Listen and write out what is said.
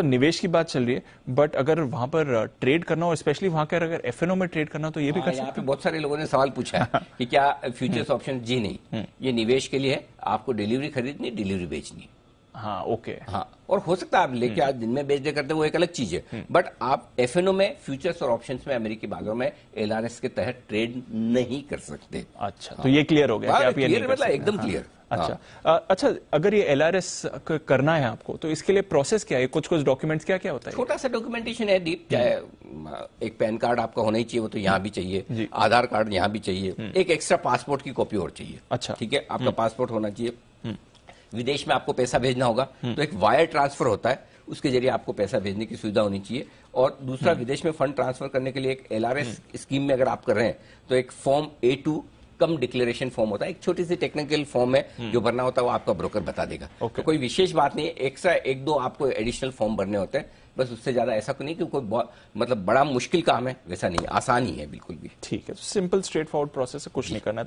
तो निवेश की बात चल रही है बट अगर वहां पर ट्रेड uh, करना हो स्पेशली वहां पर अगर एफ में ट्रेड करना तो ये भी हाँ, कर सकते हैं बहुत सारे लोगों ने सवाल पूछा है कि क्या फ्यूचर्स हम्म। ऑप्शन जी नहीं हम्म। ये निवेश के लिए है आपको डिलीवरी खरीदनी डिलीवरी बेचनी हाँ ओके हाँ और हो सकता है आप लेके आज हम्म। दिन में बेच दे करते वो एक अलग चीज है बट आप एफ में फ्यूचर्स और ऑप्शंस में अमेरिकी बाजार में एल के तहत ट्रेड नहीं कर सकते अच्छा तो हाँ। ये क्लियर हो गया मतलब एकदम क्लियर हाँ। हाँ। अच्छा आ, अच्छा अगर ये एल करना है आपको तो इसके लिए प्रोसेस क्या है कुछ कुछ डॉक्यूमेंट्स क्या क्या होता है छोटा सा डॉक्यूमेंटेशन है दीप चाहे एक पैन कार्ड आपका होना ही चाहिए वो तो यहाँ भी चाहिए आधार कार्ड यहाँ भी चाहिए हम्म। एक एक्स्ट्रा पासपोर्ट की कॉपी और चाहिए अच्छा ठीक है आपका पासपोर्ट हम्म। होना चाहिए हम्म। विदेश में आपको पैसा भेजना होगा तो एक वायर ट्रांसफर होता है उसके जरिए आपको पैसा भेजने की सुविधा होनी चाहिए और दूसरा विदेश में फंड ट्रांसफर करने के लिए एक एलआरएस स्कीम में अगर आप कर रहे हैं तो एक form A two cum declaration form होता है एक छोटी सी टेक्निकल फॉर्म है हम्म। जो भरना होता है वो आपका ब्रोकर बता देगा okay. तो कोई विशेष बात नहीं है एक्स्ट्रा एक दो आपको एडिशनल फॉर्म भरने होते हैं बस उससे ज्यादा ऐसा नहीं कि कोई मतलब बड़ा मुश्किल काम है वैसा नहीं आसान ही है बिल्कुल भी ठीक है सिंपल स्ट्रेट फॉरवर्ड प्रोसेस कुछ नहीं करना है तो